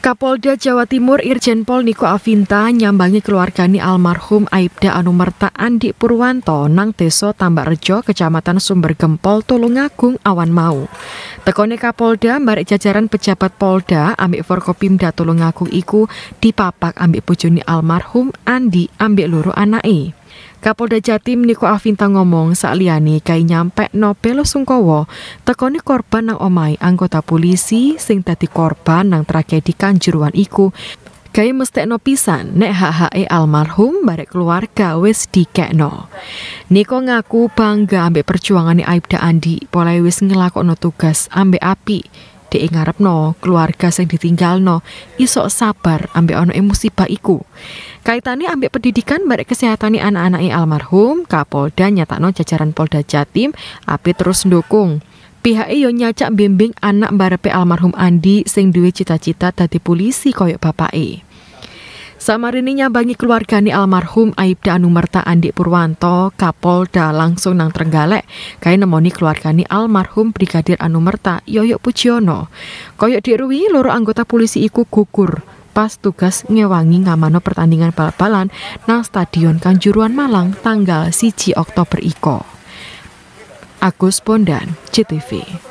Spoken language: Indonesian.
Kapolda Jawa Timur Irjen Pol Niko Avinta nyambangi keluargani almarhum Aibda Anumerta Andi Purwanto nang Teso Tambakrejo Kecamatan Sumber Gempol Tulungagung awan mau. Tekone Kapolda mbarek jajaran pejabat Polda ambek Forkopimda Tulungagung iku dipapak ambek bojone almarhum Andi ambek loro anake. Kapolda Jatim Niko Afinta ngomong liani kai nyampe no belo sungkowo tekoni korban nang omai anggota polisi sing tadi korban nang tragedi kanjuruan iku Gai mestekno pisan nek hak-hake almarhum barek keluarga wis dikekno. Niko ngaku bangga ambek perjuangane Aibda Andi, polai wis ngelakokno tugas ambek api. Dek no keluarga sing no isok sabar ambek ono emosi iku. Kaitannya ambil pendidikan Mbak kesehatan anak-anaknya almarhum, Kapolda nyatakno jajaran Polda Jatim api terus mendukung. Pihak e yo nyacak bimbing anak barepe almarhum Andi sing duwe cita-cita dadi polisi koyok bapak E. Samarini nyambangi keluargani almarhum Aibda Anumerta Andi Purwanto, Kapolda langsung nang Trenggalek, kaya nemoni keluargani almarhum Brigadir Anumerta Yoyok Pujiono. Koyok dirui, loro anggota polisi iku gugur pas tugas ngewangi ngamano pertandingan bal-balan nang Stadion Kanjuruan Malang tanggal 1 Oktober iko. Agus Bondan, CTV.